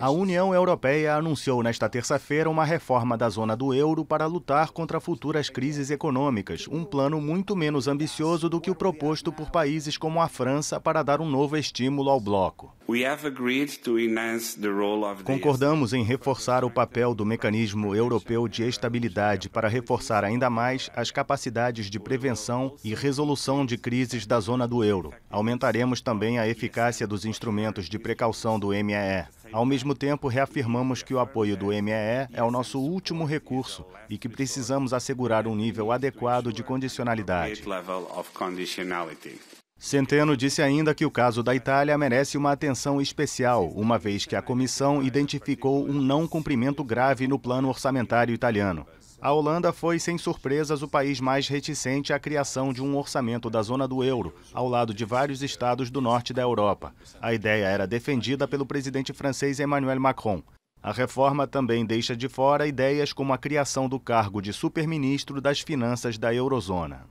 A União Europeia anunciou nesta terça-feira uma reforma da zona do euro para lutar contra futuras crises econômicas, um plano muito menos ambicioso do que o proposto por países como a França para dar um novo estímulo ao bloco. Concordamos em reforçar o papel do Mecanismo Europeu de Estabilidade para reforçar ainda mais as capacidades de prevenção e resolução de crises da zona do euro. Aumentaremos também a eficácia dos instrumentos de precaução do MEE. Ao mesmo tempo, reafirmamos que o apoio do MEE é o nosso último recurso e que precisamos assegurar um nível adequado de condicionalidade. Centeno disse ainda que o caso da Itália merece uma atenção especial, uma vez que a comissão identificou um não cumprimento grave no plano orçamentário italiano. A Holanda foi, sem surpresas, o país mais reticente à criação de um orçamento da zona do euro, ao lado de vários estados do norte da Europa. A ideia era defendida pelo presidente francês Emmanuel Macron. A reforma também deixa de fora ideias como a criação do cargo de superministro das finanças da Eurozona.